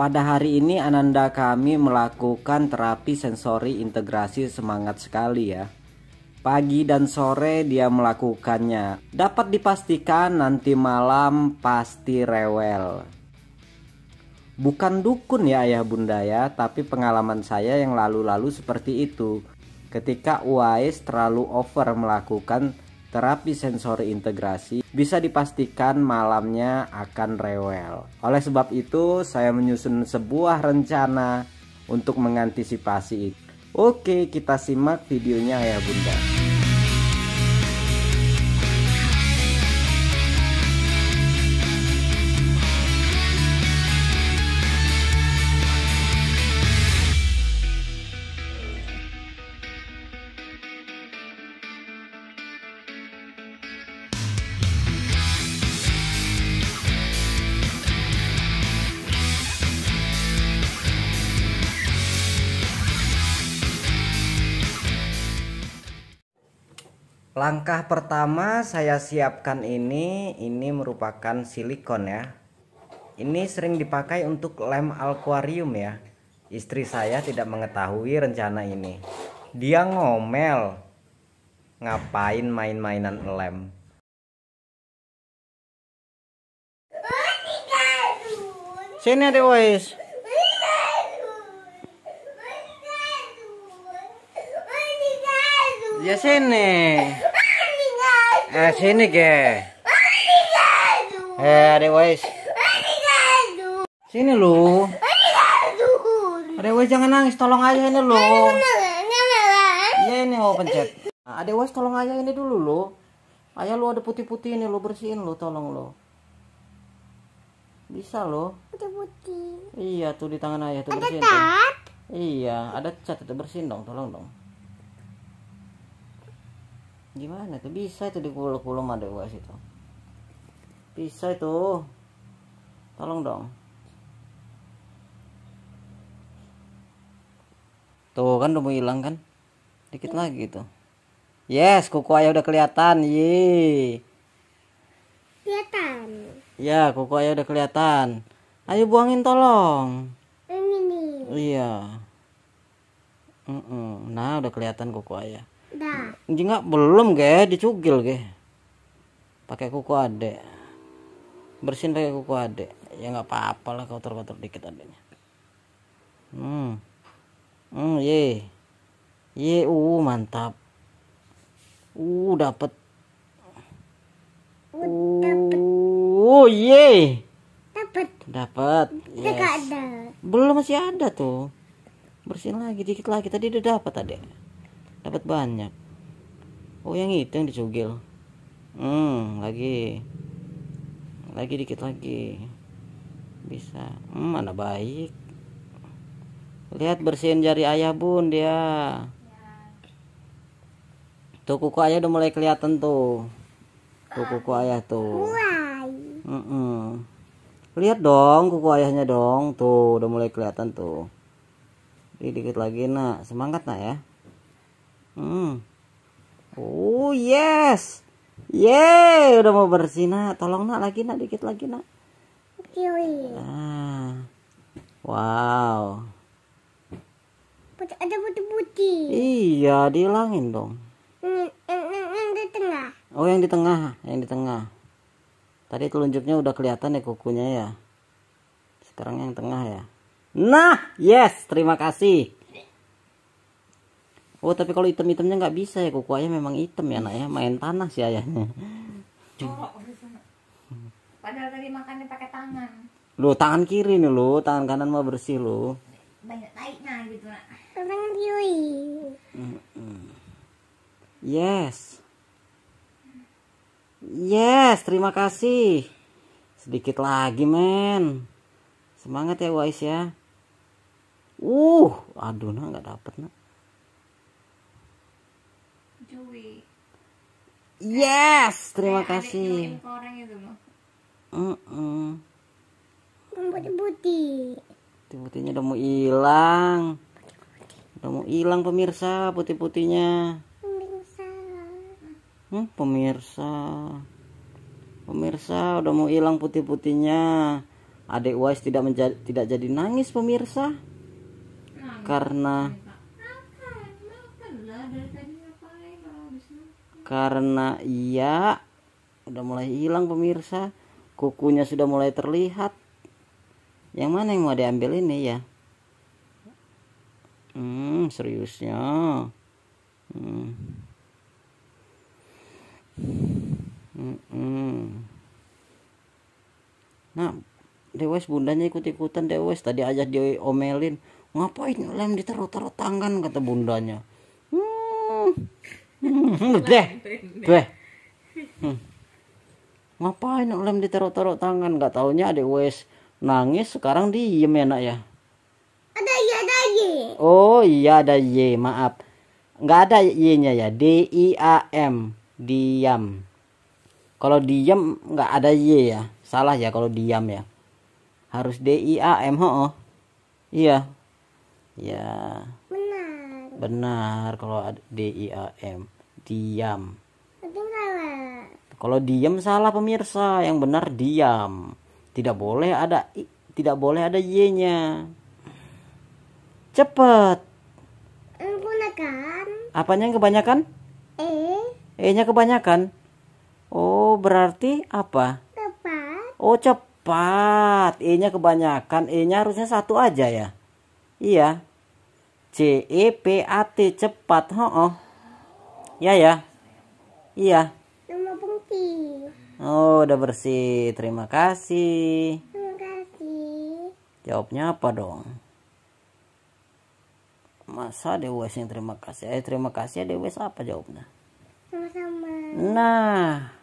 Pada hari ini Ananda kami melakukan terapi sensori integrasi semangat sekali ya. Pagi dan sore dia melakukannya. Dapat dipastikan nanti malam pasti rewel. Bukan dukun ya ayah bunda ya, tapi pengalaman saya yang lalu-lalu seperti itu. Ketika Uwais terlalu over melakukan terapi sensori integrasi bisa dipastikan malamnya akan rewel. Oleh sebab itu, saya menyusun sebuah rencana untuk mengantisipasi itu. Oke, kita simak videonya ya Bunda. Langkah pertama saya siapkan ini, ini merupakan silikon ya. Ini sering dipakai untuk lem akuarium ya. Istri saya tidak mengetahui rencana ini. Dia ngomel. Ngapain main-mainan lem? Sini ada wis. Ya sini eh sini ke. Eh, ada wes. Sini lu. Ada wes jangan nangis, tolong aja ini lu. Iya ini mau pencet. Nah, ada tolong aja ini dulu lu. Ayah lu ada putih-putih ini lu bersihin lu, tolong lu. Bisa lu. Putih-putih. Iya tuh di tangan ayah tuh bersihin. Ada cat. Iya, ada cat, itu bersihin dong, tolong dong gimana tuh bisa itu pulau pulau-pulau uas itu bisa itu tolong dong tuh kan udah mau hilang kan dikit iya. lagi tuh yes kuku ayah udah kelihatan ye kelihatan ya kuku ayah udah kelihatan ayo buangin tolong ini iya nah udah kelihatan kuku ayah Jengak ah, belum ge dicugil ge. Pakai kuku adek. Bersihin pakai kuku adek. Ya nggak apa-apa lah kotor-kotor dikit adeknya. Hmm. Hmm, ye. Ye, uh mantap. Uh dapet Uh, ye. dapet Dapat. Yes. Belum masih ada tuh. Bersihin lagi dikit lagi tadi udah dapat adek. Dapat banyak oh yang itu yang dicugil hmm lagi lagi dikit lagi bisa hmm mana baik lihat bersihin jari ayah bun dia tuh kuku ayah udah mulai kelihatan tuh tuh kuku ayah tuh mm -mm. lihat dong kuku ayahnya dong tuh udah mulai kelihatan tuh dikit lagi nak semangat nak ya hmm Oh yes. Yeay, udah mau bersih nak. Tolong nak lagi nak dikit lagi nak. Kiwi. Ah. Wow. Ada putih-putih. Iya, dihilangin dong. Hmm, yang, yang, yang di tengah. Oh, yang di tengah, yang di tengah. Tadi telunjuknya udah kelihatan ya kukunya ya. Sekarang yang tengah ya. Nah, yes, terima kasih oh tapi kalau item-itemnya nggak bisa ya kuku ayah memang item ya nak ya main tanah sih ayahnya corok hmm. oh, oh, padahal tadi makannya pakai tangan lo tangan kiri nih lo tangan kanan mah bersih lo banyak taiknya gitu nak tangan kiri yes yes terima kasih sedikit lagi men semangat ya Wais ya uh aduh nak nggak dapet nak Yes, terima Kayak kasih. Orang Putih putih. Putih putihnya udah mau hilang. Udah mau hilang pemirsa putih putihnya. Pemirsa. Hmm, pemirsa. Pemirsa udah mau hilang putih putihnya. Adik Wais tidak menjadi, tidak jadi nangis pemirsa. nangis. karena makan, makan lah dari tadi karena ia udah mulai hilang pemirsa kukunya sudah mulai terlihat yang mana yang mau diambil ini ya hmm seriusnya hmm. Hmm, nah Dewes bundanya ikut-ikutan Dewes tadi aja dia omelin ngapain lem ditaruh-taruh tangan kata bundanya hmm. Udah. Hmm, Udah. Hmm. Ngapain ulem ditaruh-taruh tangan? Gak taunya adik wes nangis sekarang diem ya nak ya. Ada ya ada y. Oh iya ada y maaf. Nggak ada y-nya ya. D I A M diam. Kalau diam nggak ada y ya. Salah ya kalau diam ya. Harus D I A M ho. Iya. Ya benar kalau D I A M diam kalau diam salah pemirsa yang benar diam tidak boleh ada i, tidak boleh ada y nya cepet kebanyakan apanya yang kebanyakan e e nya kebanyakan oh berarti apa cepat oh cepat e nya kebanyakan e nya harusnya satu aja ya iya C E P A T cepat ho oh ya ya iya oh udah bersih terima kasih terima kasih jawabnya apa dong masa dewes yang terima kasih eh terima kasih ya, dewes apa jawabnya sama-sama nah